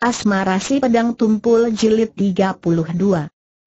Asmara Si Pedang Tumpul Jilid 32.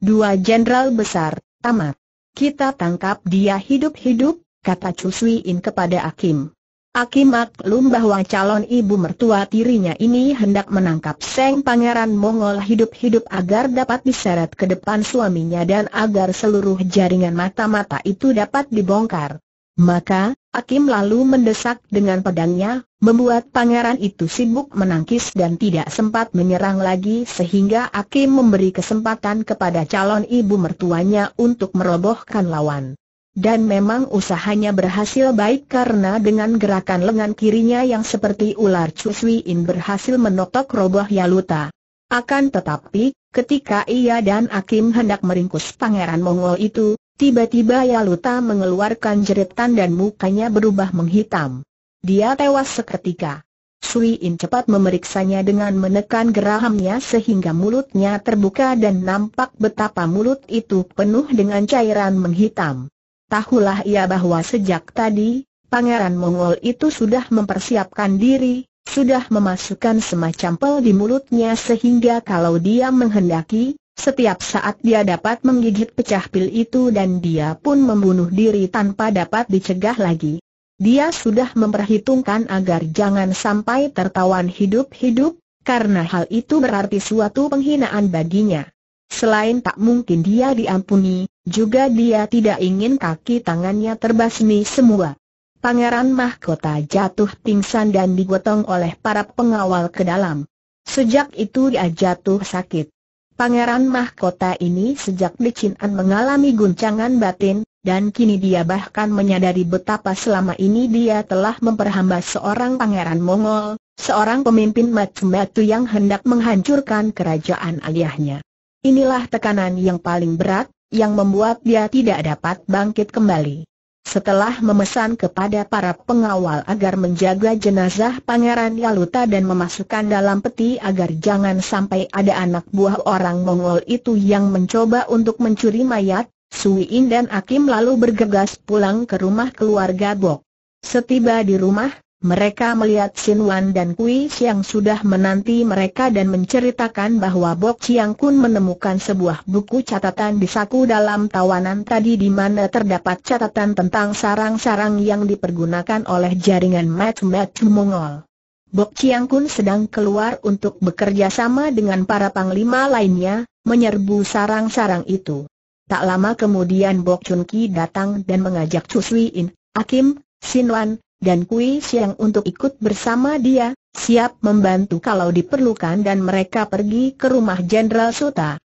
Dua Jenderal Besar, Tamat. Kita tangkap dia hidup-hidup, kata In kepada Akim. Akim maklum bahwa calon ibu mertua tirinya ini hendak menangkap Seng Pangeran Mongol hidup-hidup agar dapat diseret ke depan suaminya dan agar seluruh jaringan mata-mata itu dapat dibongkar. Maka, Akim lalu mendesak dengan pedangnya, membuat pangeran itu sibuk menangkis dan tidak sempat menyerang lagi sehingga Akim memberi kesempatan kepada calon ibu mertuanya untuk merobohkan lawan. Dan memang usahanya berhasil baik karena dengan gerakan lengan kirinya yang seperti ular cuswiin berhasil menotok roboh Yaluta. Akan tetapi, ketika ia dan Akim hendak meringkus pangeran Mongol itu, Tiba-tiba Yaluta mengeluarkan jeritan dan mukanya berubah menghitam. Dia tewas seketika. Sui In cepat memeriksanya dengan menekan gerahamnya sehingga mulutnya terbuka dan nampak betapa mulut itu penuh dengan cairan menghitam. Tahulah ia bahwa sejak tadi, Pangeran Mongol itu sudah mempersiapkan diri, sudah memasukkan semacam pel di mulutnya sehingga kalau dia menghendaki, setiap saat dia dapat menggigit pecah pil itu dan dia pun membunuh diri tanpa dapat dicegah lagi. Dia sudah memperhitungkan agar jangan sampai tertawan hidup-hidup, karena hal itu berarti suatu penghinaan baginya. Selain tak mungkin dia diampuni, juga dia tidak ingin kaki tangannya terbasmi semua. Pangeran Mahkota jatuh pingsan dan digotong oleh para pengawal ke dalam. Sejak itu dia jatuh sakit. Pangeran mahkota ini sejak Licinan mengalami guncangan batin, dan kini dia bahkan menyadari betapa selama ini dia telah memperhambat seorang pangeran Mongol, seorang pemimpin macu-macu yang hendak menghancurkan kerajaan aliyahnya. Inilah tekanan yang paling berat, yang membuat dia tidak dapat bangkit kembali. Setelah memesan kepada para pengawal agar menjaga jenazah Pangeran Yaluta dan memasukkan dalam peti agar jangan sampai ada anak buah orang Mongol itu yang mencoba untuk mencuri mayat, Sui In dan Akim lalu bergegas pulang ke rumah keluarga Bok. Setiba di rumah, mereka melihat Sin Wan dan Kui Siang sudah menanti mereka dan menceritakan bahwa Bok Siang Kun menemukan sebuah buku catatan di saku dalam tawanan tadi di mana terdapat catatan tentang sarang-sarang yang dipergunakan oleh jaringan Mat-Mat Mongol. Bok Chiang Kun sedang keluar untuk bekerja sama dengan para panglima lainnya, menyerbu sarang-sarang itu. Tak lama kemudian Bok Chun Ki datang dan mengajak Chu Sui In, Akim, Sin Wan, dan Kui Siang untuk ikut bersama dia, siap membantu kalau diperlukan dan mereka pergi ke rumah Jenderal Suta.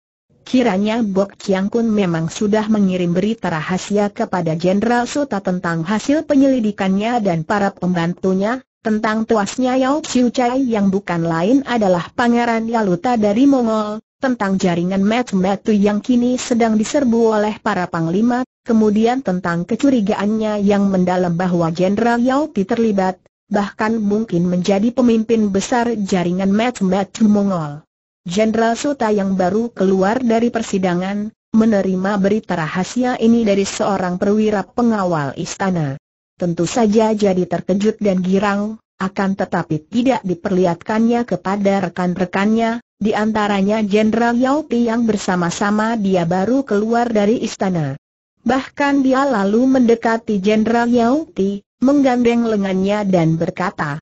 Kiranya Bok Kiang Kun memang sudah mengirim berita rahasia kepada Jenderal Suta tentang hasil penyelidikannya dan para pembantunya, tentang tuasnya Yao Xiu Chai yang bukan lain adalah Pangeran Yaluta dari Mongol, tentang jaringan metu yang kini sedang diserbu oleh para panglima, kemudian tentang kecurigaannya yang mendalam bahwa Jenderal Yao Pi terlibat, bahkan mungkin menjadi pemimpin besar jaringan metu-metu Mongol. Jenderal Suta yang baru keluar dari persidangan, menerima berita rahasia ini dari seorang perwira pengawal istana. Tentu saja jadi terkejut dan girang, akan tetapi tidak diperlihatkannya kepada rekan-rekannya, di antaranya Jenderal Yao Pi yang bersama-sama dia baru keluar dari istana. Bahkan dia lalu mendekati Jenderal Yao Ti, menggandeng lengannya dan berkata,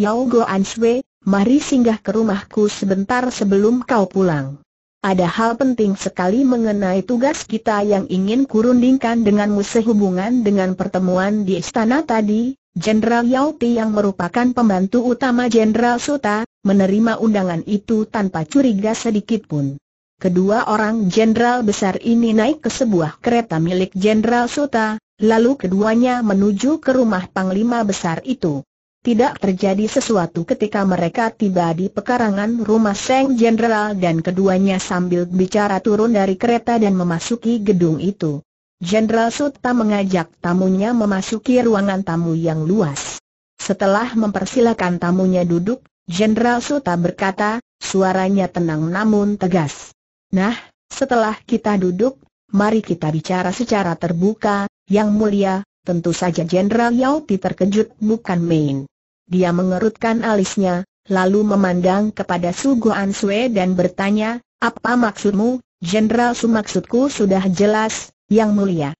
Yao Goan Anshui, mari singgah ke rumahku sebentar sebelum kau pulang. Ada hal penting sekali mengenai tugas kita yang ingin kurundingkan denganmu sehubungan dengan pertemuan di istana tadi, Jenderal Yao Ti yang merupakan pembantu utama Jenderal Suta, menerima undangan itu tanpa curiga sedikit pun. Kedua orang jenderal besar ini naik ke sebuah kereta milik Jenderal Suta, lalu keduanya menuju ke rumah panglima besar itu. Tidak terjadi sesuatu ketika mereka tiba di pekarangan rumah Seng Jenderal dan keduanya sambil bicara turun dari kereta dan memasuki gedung itu. Jenderal Suta mengajak tamunya memasuki ruangan tamu yang luas. Setelah mempersilakan tamunya duduk, Jenderal Suta berkata, suaranya tenang namun tegas. Nah, setelah kita duduk, mari kita bicara secara terbuka, yang mulia, tentu saja Jenderal Yauti terkejut bukan main. Dia mengerutkan alisnya, lalu memandang kepada Sugo Ansue dan bertanya, apa maksudmu, Jenderal Su maksudku sudah jelas, yang mulia.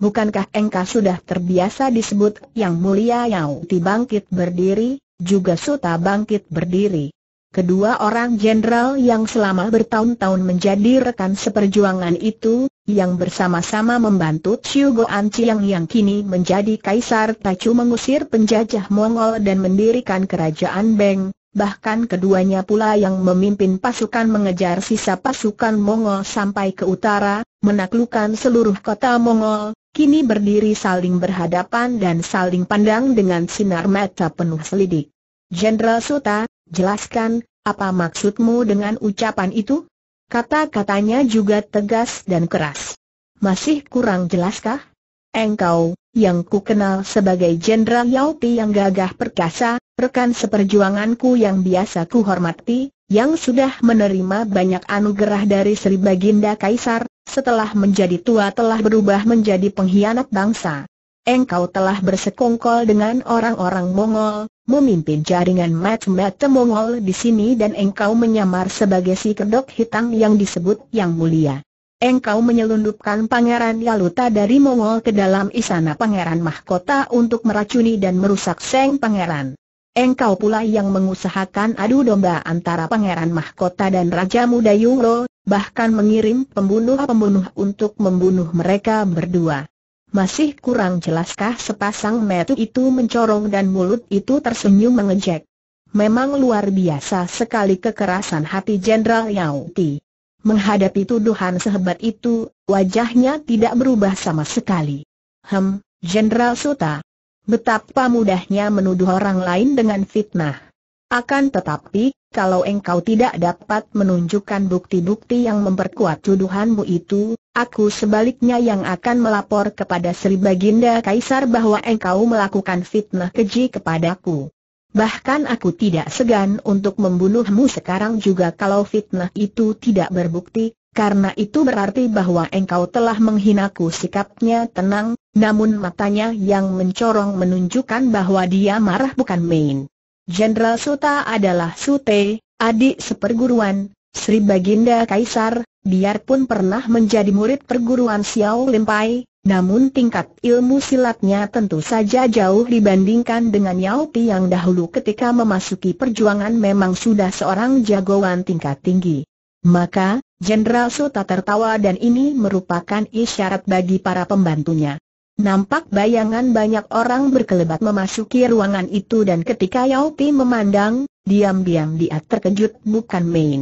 Bukankah engkau sudah terbiasa disebut yang mulia Yau Ti bangkit berdiri, juga Suta bangkit berdiri. Kedua orang jenderal yang selama bertahun-tahun menjadi rekan seperjuangan itu, yang bersama-sama membantu Chiu Goan Chiang yang kini menjadi kaisar Tachu mengusir penjajah Mongol dan mendirikan kerajaan Beng, bahkan keduanya pula yang memimpin pasukan mengejar sisa pasukan Mongol sampai ke utara, menaklukkan seluruh kota Mongol, kini berdiri saling berhadapan dan saling pandang dengan sinar mata penuh selidik. Jenderal Suta, jelaskan, apa maksudmu dengan ucapan itu? Kata-katanya juga tegas dan keras. Masih kurang jelaskah? Engkau, yang ku sebagai Jenderal Yao Pi yang gagah perkasa, rekan seperjuanganku yang biasa ku hormati, yang sudah menerima banyak anugerah dari Sri Baginda Kaisar, setelah menjadi tua telah berubah menjadi pengkhianat bangsa. Engkau telah bersekongkol dengan orang-orang Mongol, memimpin jaringan mat-mat Mongol di sini dan engkau menyamar sebagai si kedok hitam yang disebut Yang Mulia. Engkau menyelundupkan Pangeran Yaluta dari Mongol ke dalam istana Pangeran Mahkota untuk meracuni dan merusak Seng Pangeran. Engkau pula yang mengusahakan adu domba antara Pangeran Mahkota dan Raja Muda Yunglo, bahkan mengirim pembunuh-pembunuh untuk membunuh mereka berdua. Masih kurang jelaskah sepasang metu itu mencorong dan mulut itu tersenyum mengejek. Memang luar biasa sekali kekerasan hati Jenderal Yao Ti. Menghadapi tuduhan sehebat itu, wajahnya tidak berubah sama sekali. Hem, Jenderal Suta, Betapa mudahnya menuduh orang lain dengan fitnah. Akan tetapi, kalau engkau tidak dapat menunjukkan bukti-bukti yang memperkuat tuduhanmu itu, aku sebaliknya yang akan melapor kepada Sri Baginda Kaisar bahwa engkau melakukan fitnah keji kepadaku. Bahkan aku tidak segan untuk membunuhmu sekarang juga kalau fitnah itu tidak berbukti, karena itu berarti bahwa engkau telah menghinaku sikapnya tenang, namun matanya yang mencorong menunjukkan bahwa dia marah bukan main. Jenderal Suta adalah Sute, adik seperguruan, Sri Baginda Kaisar, biarpun pernah menjadi murid perguruan Xiao Limpai, namun tingkat ilmu silatnya tentu saja jauh dibandingkan dengan Yao Pi yang dahulu ketika memasuki perjuangan memang sudah seorang jagoan tingkat tinggi. Maka, Jenderal Suta tertawa dan ini merupakan isyarat bagi para pembantunya. Nampak bayangan banyak orang berkelebat memasuki ruangan itu dan ketika Yao Pi memandang, diam-diam dia terkejut bukan main.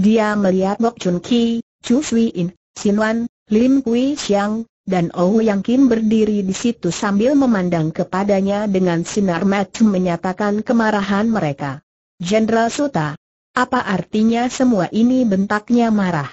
Dia melihat Bok Chun Ki, Chu Sui In, Sin Wan, Lim Kui Xiang, dan Ou Yang Kim berdiri di situ sambil memandang kepadanya dengan sinar mata menyatakan kemarahan mereka. Jenderal Suta, apa artinya semua ini bentaknya marah?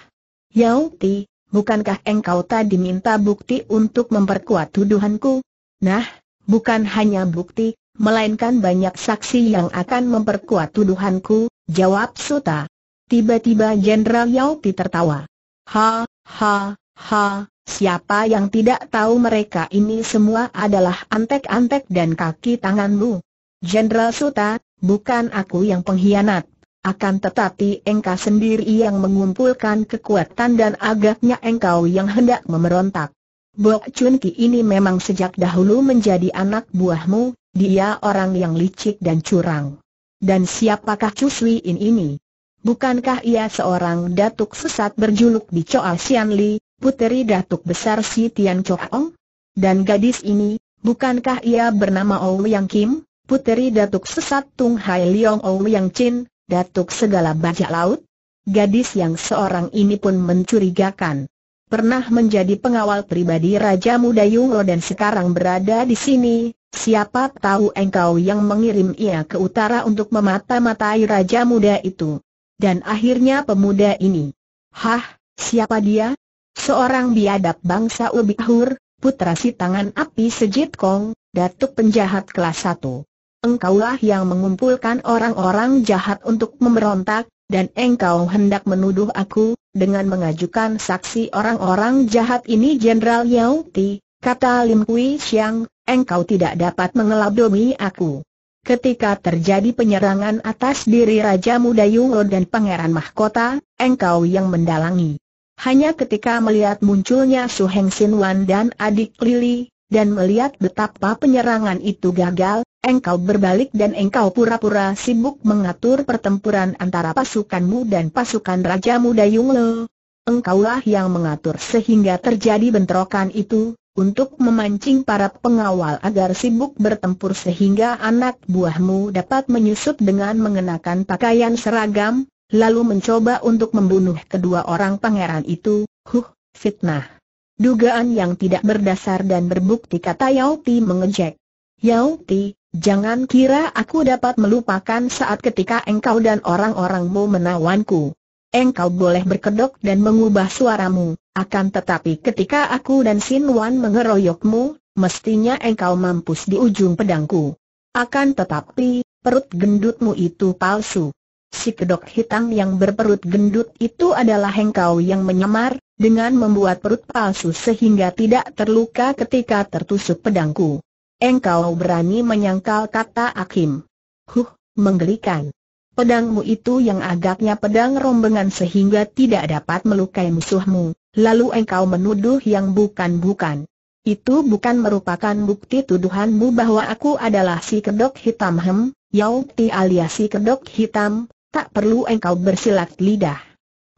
Yau Ti, bukankah engkau tadi minta bukti untuk memperkuat tuduhanku? Nah, bukan hanya bukti, melainkan banyak saksi yang akan memperkuat tuduhanku, jawab Suta. Tiba-tiba Jenderal Yau Ti tertawa. Ha, ha, ha, siapa yang tidak tahu mereka ini semua adalah antek-antek dan kaki tanganmu. Jenderal Suta, bukan aku yang pengkhianat, akan tetapi engkau sendiri yang mengumpulkan kekuatan dan agaknya engkau yang hendak memberontak. Bok Chun Ki ini memang sejak dahulu menjadi anak buahmu, dia orang yang licik dan curang. Dan siapakah Chu Sui In ini? Bukankah ia seorang datuk sesat berjuluk di Choa Sian Li, puteri datuk besar Si Tian Ong? Dan gadis ini, bukankah ia bernama Ouyang Kim, puteri datuk sesat Tung Hai Leong Ouyang Chin, datuk segala bajak laut? Gadis yang seorang ini pun mencurigakan. Pernah menjadi pengawal pribadi Raja Muda Yunglo dan sekarang berada di sini, siapa tahu engkau yang mengirim ia ke utara untuk memata-matai Raja Muda itu. Dan akhirnya pemuda ini. Hah, siapa dia? Seorang biadab bangsa Ubi Ahur, putra si tangan api Sejit Kong, datuk penjahat kelas 1 engkaulah yang mengumpulkan orang-orang jahat untuk memberontak, dan engkau hendak menuduh aku, dengan mengajukan saksi orang-orang jahat ini Jenderal Yao Ti, kata Lim Kui Siang, engkau tidak dapat mengelabui aku. Ketika terjadi penyerangan atas diri Raja Muda Yungo dan Pangeran Mahkota, engkau yang mendalangi. Hanya ketika melihat munculnya Su Heng Sin Wan dan adik Lili, dan melihat betapa penyerangan itu gagal, engkau berbalik dan engkau pura-pura sibuk mengatur pertempuran antara pasukanmu dan pasukan Raja Muda Yungle. Engkaulah yang mengatur sehingga terjadi bentrokan itu, untuk memancing para pengawal agar sibuk bertempur sehingga anak buahmu dapat menyusup dengan mengenakan pakaian seragam, lalu mencoba untuk membunuh kedua orang pangeran itu, huh, fitnah. Dugaan yang tidak berdasar dan berbukti kata Yao Ti mengejek. Yao Ti, jangan kira aku dapat melupakan saat ketika engkau dan orang-orangmu menawanku. Engkau boleh berkedok dan mengubah suaramu, akan tetapi ketika aku dan Sin Wan mengeroyokmu, mestinya engkau mampus di ujung pedangku. Akan tetapi, perut gendutmu itu palsu. Si kedok hitam yang berperut gendut itu adalah engkau yang menyamar, dengan membuat perut palsu sehingga tidak terluka ketika tertusuk pedangku. Engkau berani menyangkal kata Akim. Huh, menggelikan. Pedangmu itu yang agaknya pedang rombongan sehingga tidak dapat melukai musuhmu, lalu engkau menuduh yang bukan-bukan. Itu bukan merupakan bukti tuduhanmu bahwa aku adalah si kedok hitam hem, Yau alias si kedok hitam, tak perlu engkau bersilat lidah.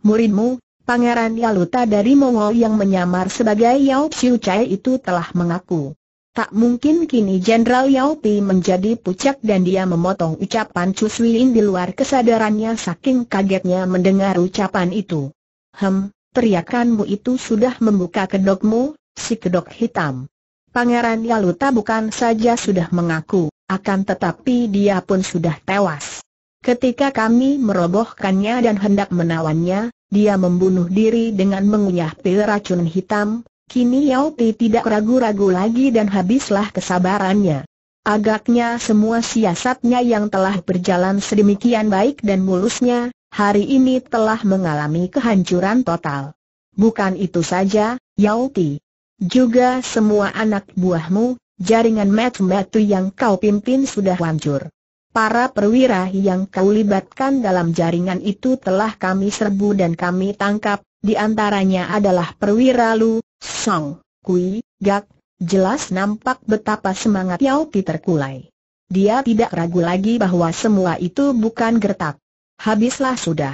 Muridmu, Pangeran Yaluta dari Mongol yang menyamar sebagai Yao Xiu Chai itu telah mengaku. Tak mungkin kini Jenderal Yao Pi menjadi pucat dan dia memotong ucapan Chu di luar kesadarannya saking kagetnya mendengar ucapan itu. Hem, teriakanmu itu sudah membuka kedokmu, si kedok hitam. Pangeran Yaluta bukan saja sudah mengaku, akan tetapi dia pun sudah tewas. Ketika kami merobohkannya dan hendak menawannya, dia membunuh diri dengan mengunyah pil racun hitam, kini Yao Ti tidak ragu-ragu lagi dan habislah kesabarannya. Agaknya semua siasatnya yang telah berjalan sedemikian baik dan mulusnya, hari ini telah mengalami kehancuran total. Bukan itu saja, Yao Ti. Juga semua anak buahmu, jaringan metu-metu yang kau pimpin sudah hancur. Para perwira yang kau libatkan dalam jaringan itu telah kami serbu dan kami tangkap, di antaranya adalah perwira Lu, Song, Kui, Gak, jelas nampak betapa semangat Yao Pi terkulai. Dia tidak ragu lagi bahwa semua itu bukan gertak. Habislah sudah.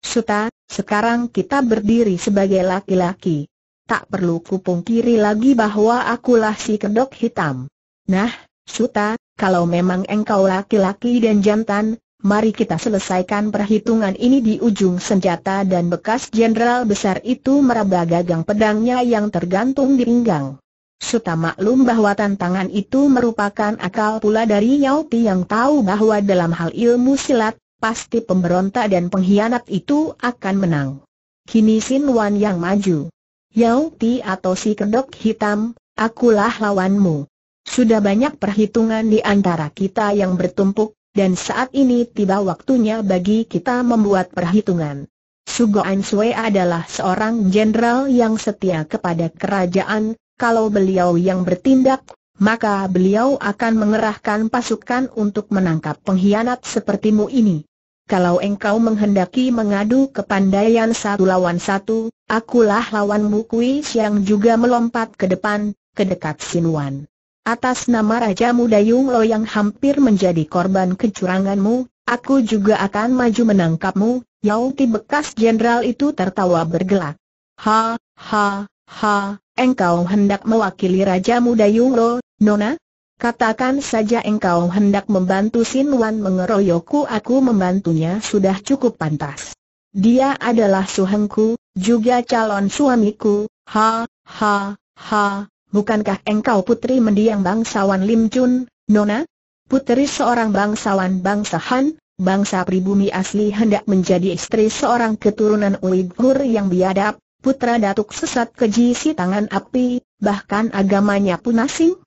Suta, sekarang kita berdiri sebagai laki-laki. Tak perlu kupungkiri lagi bahwa akulah si kedok hitam. Nah, Suta, kalau memang engkau laki-laki dan jantan, mari kita selesaikan perhitungan ini di ujung senjata dan bekas jenderal besar itu meraba gagang pedangnya yang tergantung di pinggang. Suta maklum bahwa tantangan itu merupakan akal pula dari Yao Pi yang tahu bahwa dalam hal ilmu silat, pasti pemberontak dan pengkhianat itu akan menang. Kini Sin Wan yang maju. Yao Pi atau si kedok hitam, akulah lawanmu. Sudah banyak perhitungan di antara kita yang bertumpuk, dan saat ini tiba waktunya bagi kita membuat perhitungan. Sugo An adalah seorang jenderal yang setia kepada kerajaan, kalau beliau yang bertindak, maka beliau akan mengerahkan pasukan untuk menangkap pengkhianat sepertimu ini. Kalau engkau menghendaki mengadu ke kepandaian satu lawan satu, akulah lawanmu Kui yang juga melompat ke depan, ke dekat Sinuan. Atas nama Raja Muda Yung Lo yang hampir menjadi korban kecuranganmu, aku juga akan maju menangkapmu, Yau Ti bekas jenderal itu tertawa bergelak. Ha, ha, ha, engkau hendak mewakili Raja Muda Yung Lo, Nona? Katakan saja engkau hendak membantu Sin Wan mengeroyokku aku membantunya sudah cukup pantas. Dia adalah suhengku, juga calon suamiku, ha, ha, ha, bukankah engkau putri mendiang bangsawan Lim Chun, Nona? Putri seorang bangsawan bangsa Han, bangsa pribumi asli hendak menjadi istri seorang keturunan Uyghur yang biadab, putra datuk sesat keji si tangan api, bahkan agamanya pun asing.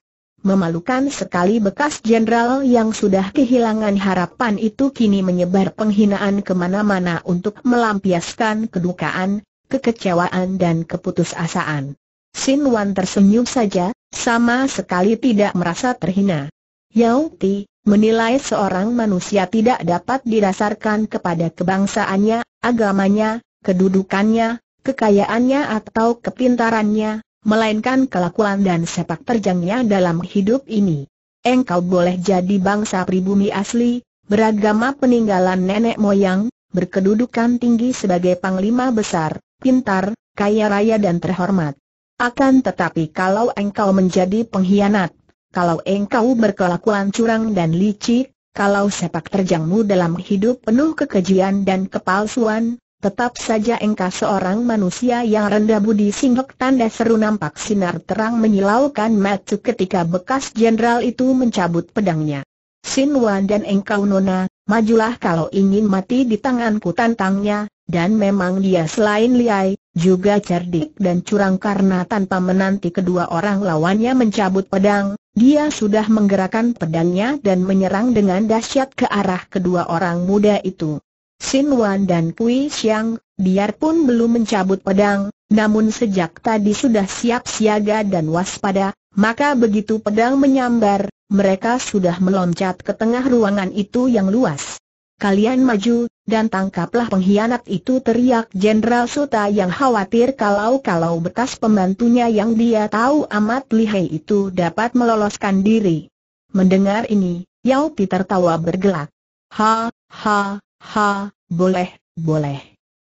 Memalukan sekali bekas jenderal yang sudah kehilangan harapan itu kini menyebar penghinaan kemana-mana untuk melampiaskan kedukaan, kekecewaan dan keputusasaan. Sin Wan tersenyum saja, sama sekali tidak merasa terhina. Yau Ti, menilai seorang manusia tidak dapat didasarkan kepada kebangsaannya, agamanya, kedudukannya, kekayaannya atau kepintarannya, melainkan kelakuan dan sepak terjangnya dalam hidup ini. Engkau boleh jadi bangsa pribumi asli, beragama peninggalan nenek moyang, berkedudukan tinggi sebagai panglima besar, pintar, kaya raya dan terhormat. Akan tetapi kalau engkau menjadi pengkhianat, kalau engkau berkelakuan curang dan licik, kalau sepak terjangmu dalam hidup penuh kekejian dan kepalsuan, tetap saja engkau seorang manusia yang rendah budi singgok tanda seru nampak sinar terang menyilaukan Matu ketika bekas jenderal itu mencabut pedangnya. Sinwan dan engkau nona, majulah kalau ingin mati di tanganku tantangnya, dan memang dia selain liai, juga cerdik dan curang karena tanpa menanti kedua orang lawannya mencabut pedang, dia sudah menggerakkan pedangnya dan menyerang dengan dahsyat ke arah kedua orang muda itu. Sin Wan dan Kui Xiang, biarpun belum mencabut pedang, namun sejak tadi sudah siap siaga dan waspada, maka begitu pedang menyambar, mereka sudah meloncat ke tengah ruangan itu yang luas kalian maju, dan tangkaplah pengkhianat itu teriak Jenderal Suta yang khawatir kalau-kalau bekas pembantunya yang dia tahu amat lihai itu dapat meloloskan diri. Mendengar ini, Yao Pi tertawa bergelak. Ha, ha, ha, boleh, boleh.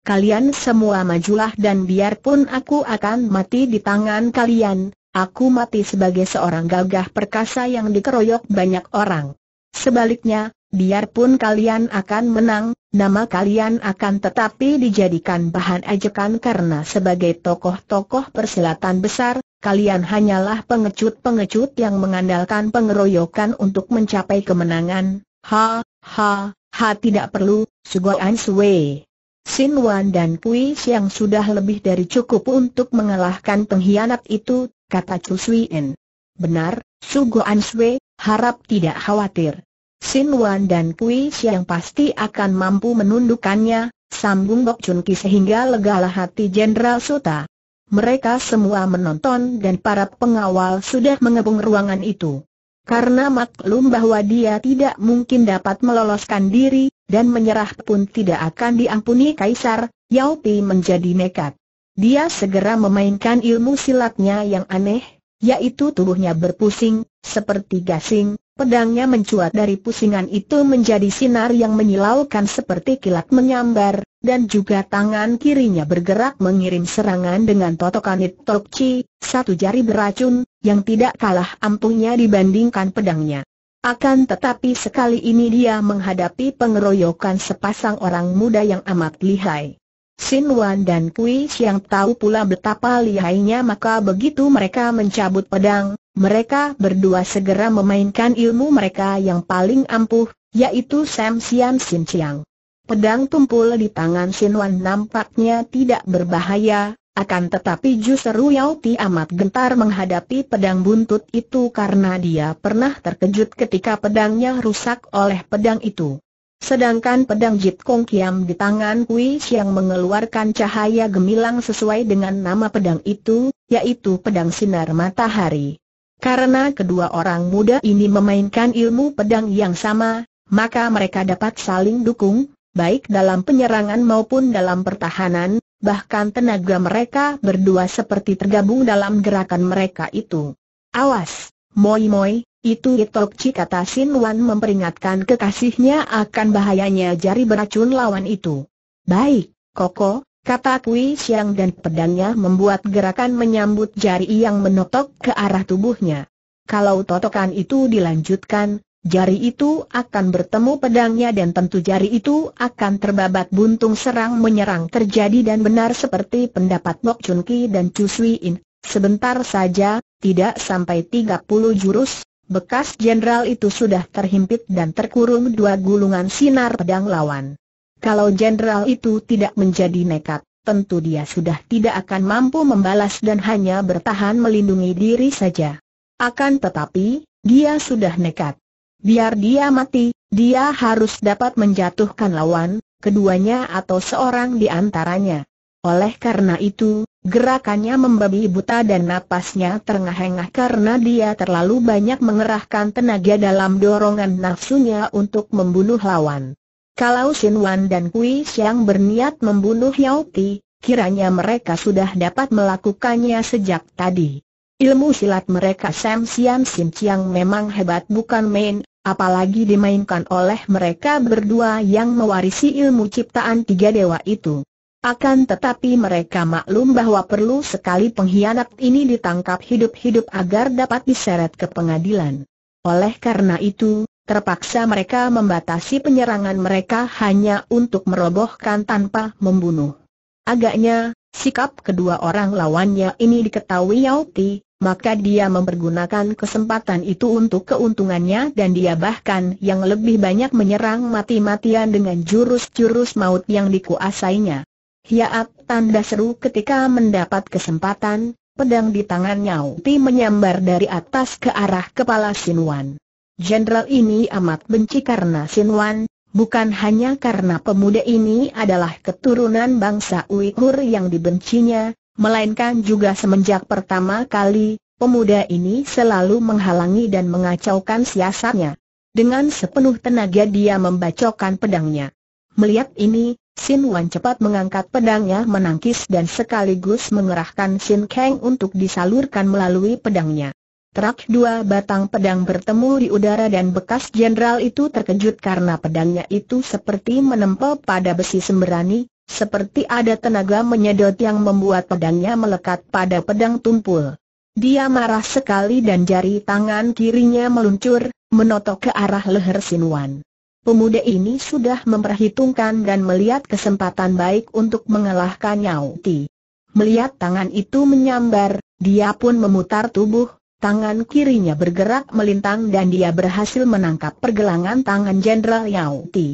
Kalian semua majulah dan biarpun aku akan mati di tangan kalian, aku mati sebagai seorang gagah perkasa yang dikeroyok banyak orang. Sebaliknya, biarpun kalian akan menang, nama kalian akan tetapi dijadikan bahan ejekan karena sebagai tokoh-tokoh persilatan besar, kalian hanyalah pengecut-pengecut yang mengandalkan pengeroyokan untuk mencapai kemenangan. Ha, ha, ha tidak perlu, Suguan Sui. Sin Wan dan Pui Siang sudah lebih dari cukup untuk mengalahkan pengkhianat itu, kata Chu En. Benar, Sugo Sui, harap tidak khawatir. Sin Wan dan Kui yang pasti akan mampu menundukkannya, sambung Bok Chun Ki sehingga legalah hati Jenderal Suta. Mereka semua menonton dan para pengawal sudah mengepung ruangan itu. Karena maklum bahwa dia tidak mungkin dapat meloloskan diri, dan menyerah pun tidak akan diampuni Kaisar, Yao Pi menjadi nekat. Dia segera memainkan ilmu silatnya yang aneh, yaitu tubuhnya berpusing, seperti gasing, Pedangnya mencuat dari pusingan itu menjadi sinar yang menyilaukan seperti kilat menyambar, dan juga tangan kirinya bergerak mengirim serangan dengan totokan Itokci, satu jari beracun, yang tidak kalah ampuhnya dibandingkan pedangnya. Akan tetapi sekali ini dia menghadapi pengeroyokan sepasang orang muda yang amat lihai. Sin Wan dan Kui Siang tahu pula betapa lihainya maka begitu mereka mencabut pedang, mereka berdua segera memainkan ilmu mereka yang paling ampuh, yaitu Sam Sian Sin Chiang. Pedang tumpul di tangan Sin Wan nampaknya tidak berbahaya, akan tetapi justru Yao Ti amat gentar menghadapi pedang buntut itu karena dia pernah terkejut ketika pedangnya rusak oleh pedang itu. Sedangkan pedang Jit Kong Kiam di tangan Kui Siang mengeluarkan cahaya gemilang sesuai dengan nama pedang itu, yaitu pedang sinar matahari. Karena kedua orang muda ini memainkan ilmu pedang yang sama, maka mereka dapat saling dukung, baik dalam penyerangan maupun dalam pertahanan, bahkan tenaga mereka berdua seperti tergabung dalam gerakan mereka itu. Awas, moi-moi, itu Itok Cikata wan memperingatkan kekasihnya akan bahayanya jari beracun lawan itu. Baik, Koko, kata Kui Siang dan pedangnya membuat gerakan menyambut jari yang menotok ke arah tubuhnya. Kalau totokan itu dilanjutkan, jari itu akan bertemu pedangnya dan tentu jari itu akan terbabat buntung serang menyerang terjadi dan benar seperti pendapat Mok Chun Ki dan Chu Sui In. Sebentar saja, tidak sampai 30 jurus, bekas jenderal itu sudah terhimpit dan terkurung dua gulungan sinar pedang lawan. Kalau jenderal itu tidak menjadi nekat, tentu dia sudah tidak akan mampu membalas dan hanya bertahan melindungi diri saja. Akan tetapi, dia sudah nekat. Biar dia mati, dia harus dapat menjatuhkan lawan, keduanya atau seorang di antaranya. Oleh karena itu, Gerakannya membabi buta dan napasnya terengah-engah karena dia terlalu banyak mengerahkan tenaga dalam dorongan nafsunya untuk membunuh lawan. Kalau Shin Wan dan Kui Xiang berniat membunuh Yao Ti, kiranya mereka sudah dapat melakukannya sejak tadi. Ilmu silat mereka Sam Sian Sin Chiang memang hebat bukan main, apalagi dimainkan oleh mereka berdua yang mewarisi ilmu ciptaan tiga dewa itu. Akan tetapi mereka maklum bahwa perlu sekali pengkhianat ini ditangkap hidup-hidup agar dapat diseret ke pengadilan. Oleh karena itu, terpaksa mereka membatasi penyerangan mereka hanya untuk merobohkan tanpa membunuh. Agaknya, sikap kedua orang lawannya ini diketahui Yauti, maka dia mempergunakan kesempatan itu untuk keuntungannya dan dia bahkan yang lebih banyak menyerang mati-matian dengan jurus-jurus maut yang dikuasainya. Hiat tanda seru ketika mendapat kesempatan, pedang di tangannya Uti menyambar dari atas ke arah kepala Wan. Jenderal ini amat benci karena Wan, bukan hanya karena pemuda ini adalah keturunan bangsa Uighur yang dibencinya, melainkan juga semenjak pertama kali, pemuda ini selalu menghalangi dan mengacaukan siasatnya. Dengan sepenuh tenaga dia membacokkan pedangnya. Melihat ini, Sin Wan cepat mengangkat pedangnya menangkis dan sekaligus mengerahkan Sin Kang untuk disalurkan melalui pedangnya. Terak dua batang pedang bertemu di udara dan bekas jenderal itu terkejut karena pedangnya itu seperti menempel pada besi sembrani, seperti ada tenaga menyedot yang membuat pedangnya melekat pada pedang tumpul. Dia marah sekali dan jari tangan kirinya meluncur, menotok ke arah leher Sin Wan. Pemuda ini sudah memperhitungkan dan melihat kesempatan baik untuk mengalahkan Yao Ti. Melihat tangan itu menyambar, dia pun memutar tubuh, tangan kirinya bergerak melintang dan dia berhasil menangkap pergelangan tangan Jenderal Yao Ti.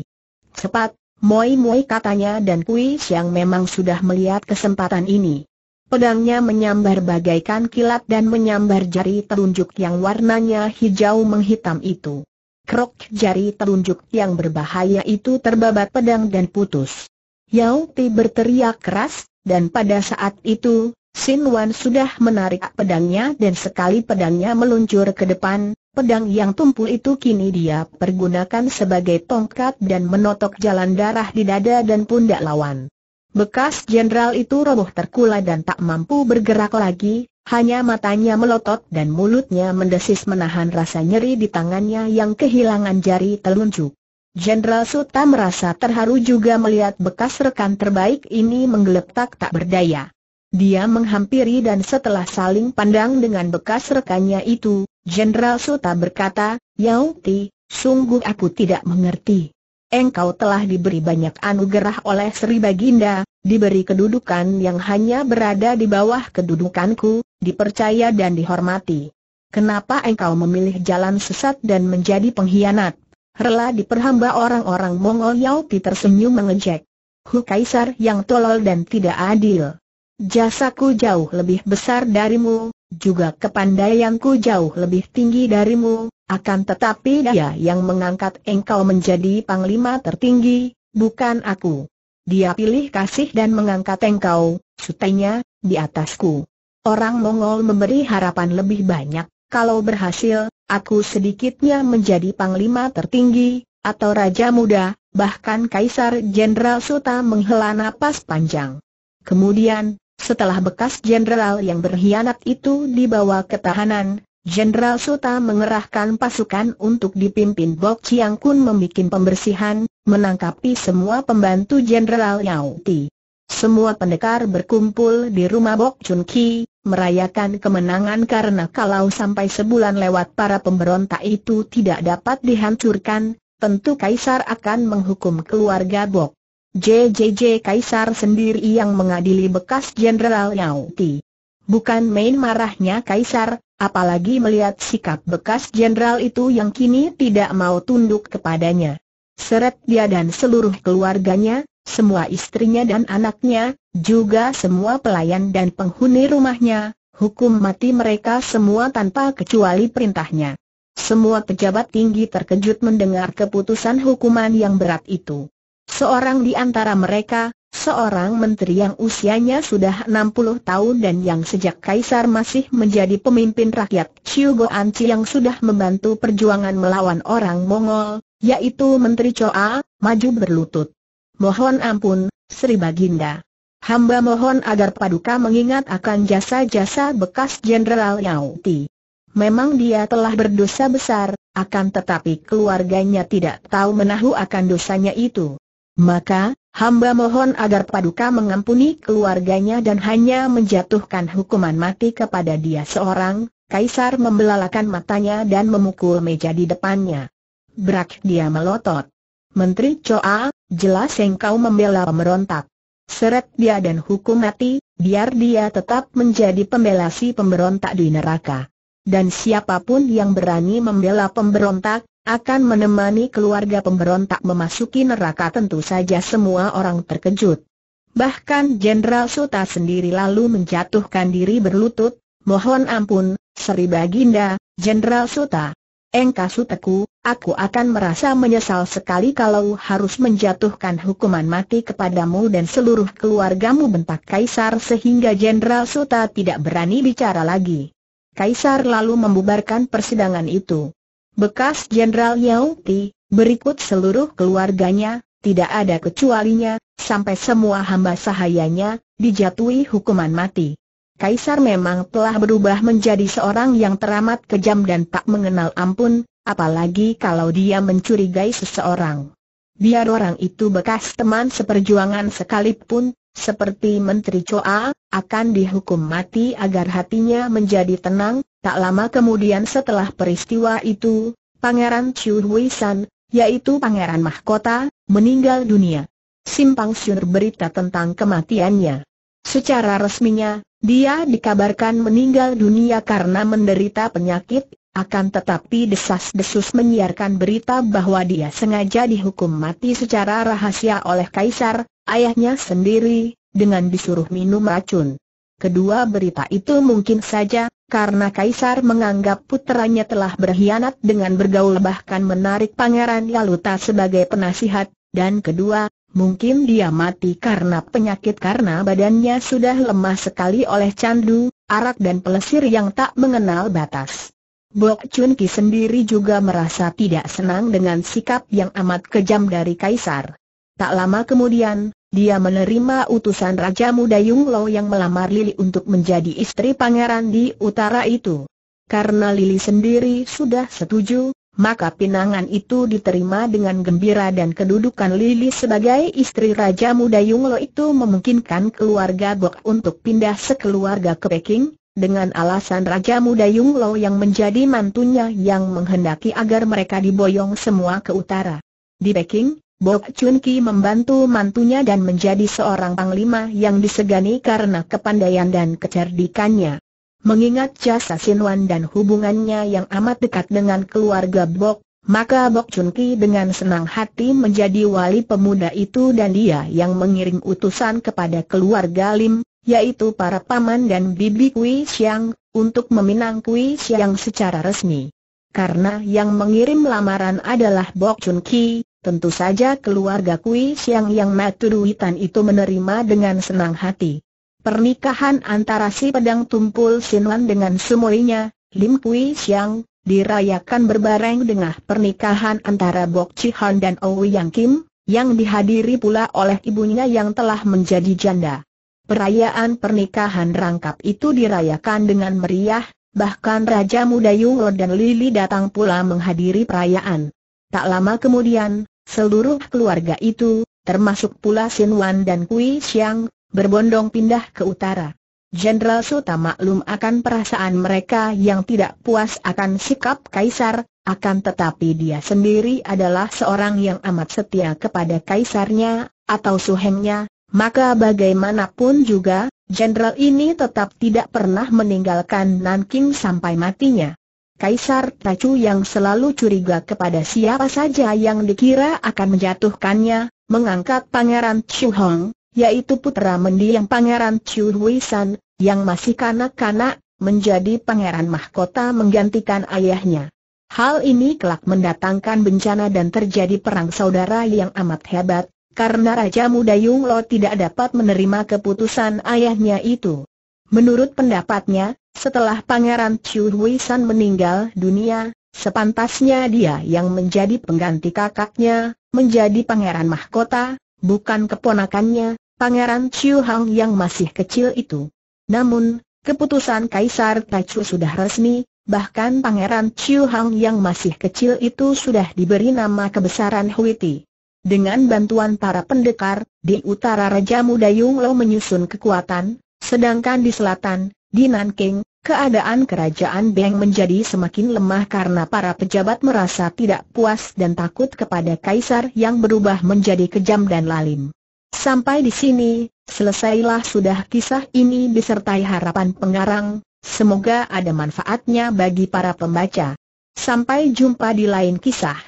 Cepat, moi-moi katanya dan Kui Xiang memang sudah melihat kesempatan ini. Pedangnya menyambar bagaikan kilat dan menyambar jari telunjuk yang warnanya hijau menghitam itu krok jari telunjuk yang berbahaya itu terbabat pedang dan putus. Yao Ti berteriak keras, dan pada saat itu, Sin Wan sudah menarik pedangnya dan sekali pedangnya meluncur ke depan, pedang yang tumpul itu kini dia pergunakan sebagai tongkat dan menotok jalan darah di dada dan pundak lawan. Bekas jenderal itu roboh terkula dan tak mampu bergerak lagi, hanya matanya melotot dan mulutnya mendesis menahan rasa nyeri di tangannya yang kehilangan jari telunjuk. Jenderal Suta merasa terharu juga melihat bekas rekan terbaik ini menggeletak tak berdaya. Dia menghampiri dan setelah saling pandang dengan bekas rekannya itu, Jenderal Suta berkata, Yauti, sungguh aku tidak mengerti engkau telah diberi banyak anugerah oleh Sri Baginda, diberi kedudukan yang hanya berada di bawah kedudukanku, dipercaya dan dihormati. Kenapa engkau memilih jalan sesat dan menjadi pengkhianat? Rela diperhamba orang-orang Mongol Yau Pi tersenyum mengejek. Hu Kaisar yang tolol dan tidak adil. Jasaku jauh lebih besar darimu, juga kepandaianku jauh lebih tinggi darimu, akan tetapi dia yang mengangkat engkau menjadi panglima tertinggi, bukan aku. Dia pilih kasih dan mengangkat engkau, sutenya, di atasku. Orang Mongol memberi harapan lebih banyak, kalau berhasil, aku sedikitnya menjadi panglima tertinggi, atau raja muda, bahkan Kaisar Jenderal Suta menghela napas panjang. Kemudian, setelah bekas jenderal yang berkhianat itu dibawa ke tahanan, Jenderal Suta mengerahkan pasukan untuk dipimpin Bok Chiang Kun membuat pembersihan, menangkapi semua pembantu Jenderal Yao Ti. Semua pendekar berkumpul di rumah Bok Chun Ki, merayakan kemenangan karena kalau sampai sebulan lewat para pemberontak itu tidak dapat dihancurkan, tentu Kaisar akan menghukum keluarga Bok. JJJ Kaisar sendiri yang mengadili bekas Jenderal Yao Ti. Bukan main marahnya Kaisar, apalagi melihat sikap bekas jenderal itu yang kini tidak mau tunduk kepadanya. Seret dia dan seluruh keluarganya, semua istrinya dan anaknya, juga semua pelayan dan penghuni rumahnya, hukum mati mereka semua tanpa kecuali perintahnya. Semua pejabat tinggi terkejut mendengar keputusan hukuman yang berat itu. Seorang di antara mereka, Seorang menteri yang usianya sudah 60 tahun dan yang sejak Kaisar masih menjadi pemimpin rakyat Chiu Go Anci yang sudah membantu perjuangan melawan orang Mongol, yaitu Menteri Choa, maju berlutut. Mohon ampun, Sri Baginda. Hamba mohon agar Paduka mengingat akan jasa-jasa bekas Jenderal Yao Ti. Memang dia telah berdosa besar, akan tetapi keluarganya tidak tahu menahu akan dosanya itu. Maka, Hamba mohon agar Paduka mengampuni keluarganya dan hanya menjatuhkan hukuman mati kepada dia seorang, Kaisar membelalakan matanya dan memukul meja di depannya. Berak dia melotot. Menteri Choa, jelas engkau membela pemberontak. Seret dia dan hukum mati, biar dia tetap menjadi pembelasi pemberontak di neraka. Dan siapapun yang berani membela pemberontak, akan menemani keluarga pemberontak memasuki neraka tentu saja semua orang terkejut. Bahkan Jenderal Suta sendiri lalu menjatuhkan diri berlutut, mohon ampun, Sri Baginda, Jenderal Suta. Engkau suteku, aku akan merasa menyesal sekali kalau harus menjatuhkan hukuman mati kepadamu dan seluruh keluargamu bentak Kaisar sehingga Jenderal Suta tidak berani bicara lagi. Kaisar lalu membubarkan persidangan itu. Bekas Jenderal Yao Ti, berikut seluruh keluarganya, tidak ada kecualinya, sampai semua hamba sahayanya, dijatuhi hukuman mati. Kaisar memang telah berubah menjadi seorang yang teramat kejam dan tak mengenal ampun, apalagi kalau dia mencurigai seseorang. Biar orang itu bekas teman seperjuangan sekalipun, seperti Menteri Choa, akan dihukum mati agar hatinya menjadi tenang, Tak lama kemudian setelah peristiwa itu, Pangeran Chiu Hui San, yaitu Pangeran Mahkota, meninggal dunia. Simpang Siur berita tentang kematiannya. Secara resminya, dia dikabarkan meninggal dunia karena menderita penyakit, akan tetapi desas-desus menyiarkan berita bahwa dia sengaja dihukum mati secara rahasia oleh Kaisar, ayahnya sendiri, dengan disuruh minum racun. Kedua berita itu mungkin saja, karena Kaisar menganggap putranya telah berkhianat dengan bergaul bahkan menarik Pangeran Yaluta sebagai penasihat, dan kedua, mungkin dia mati karena penyakit karena badannya sudah lemah sekali oleh candu, arak dan pelesir yang tak mengenal batas. Bok Chun Ki sendiri juga merasa tidak senang dengan sikap yang amat kejam dari Kaisar. Tak lama kemudian, dia menerima utusan Raja Muda Yung Lo yang melamar Lili untuk menjadi istri pangeran di utara itu. Karena Lili sendiri sudah setuju, maka pinangan itu diterima dengan gembira dan kedudukan Lili sebagai istri Raja Muda Yung Lo itu memungkinkan keluarga Bok untuk pindah sekeluarga ke Peking, dengan alasan Raja Muda Yung Lo yang menjadi mantunya yang menghendaki agar mereka diboyong semua ke utara. Di Peking, Bok Chun Ki membantu mantunya dan menjadi seorang panglima yang disegani karena kepandaian dan kecerdikannya. Mengingat jasa Wan dan hubungannya yang amat dekat dengan keluarga Bok, maka Bok Chun Ki dengan senang hati menjadi wali pemuda itu dan dia yang mengirim utusan kepada keluarga Lim, yaitu para paman dan bibi Kui Siang, untuk meminang Kui Siang secara resmi. Karena yang mengirim lamaran adalah Bok Chun Ki, Tentu saja keluarga Kui Siang yang Duitan itu menerima dengan senang hati. Pernikahan antara si pedang tumpul Sinuan dengan semuanya Lim Kui Siang, dirayakan berbareng dengan pernikahan antara Bok Chihan dan Owi Yang Kim, yang dihadiri pula oleh ibunya yang telah menjadi janda. Perayaan pernikahan rangkap itu dirayakan dengan meriah, bahkan Raja Muda Yungo dan Lili datang pula menghadiri perayaan. Tak lama kemudian, Seluruh keluarga itu, termasuk pula Sin Wan dan Kui Xiang, berbondong pindah ke utara. Jenderal Su tak maklum akan perasaan mereka yang tidak puas akan sikap Kaisar, akan tetapi dia sendiri adalah seorang yang amat setia kepada Kaisarnya, atau suhengnya, maka bagaimanapun juga, jenderal ini tetap tidak pernah meninggalkan Nanking sampai matinya. Kaisar Tacu yang selalu curiga kepada siapa saja yang dikira akan menjatuhkannya, mengangkat Pangeran Chu Hong, yaitu putra mendiang Pangeran Chu Hui San, yang masih kanak-kanak, menjadi pangeran mahkota menggantikan ayahnya. Hal ini kelak mendatangkan bencana dan terjadi perang saudara yang amat hebat, karena Raja Muda Yung Lo tidak dapat menerima keputusan ayahnya itu. Menurut pendapatnya, setelah Pangeran Hui San meninggal dunia, sepantasnya dia yang menjadi pengganti kakaknya, menjadi pangeran mahkota, bukan keponakannya, Pangeran Chiu Hang yang masih kecil itu. Namun, keputusan Kaisar Tachu sudah resmi, bahkan Pangeran Chiu Hang yang masih kecil itu sudah diberi nama kebesaran Huiti. Dengan bantuan para pendekar, di utara Raja Muda Yung Lo menyusun kekuatan, sedangkan di selatan, di Nanking, Keadaan kerajaan Beng menjadi semakin lemah karena para pejabat merasa tidak puas dan takut kepada kaisar yang berubah menjadi kejam dan lalim. Sampai di sini, selesailah sudah kisah ini disertai harapan pengarang, semoga ada manfaatnya bagi para pembaca. Sampai jumpa di lain kisah.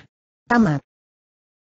Tamat.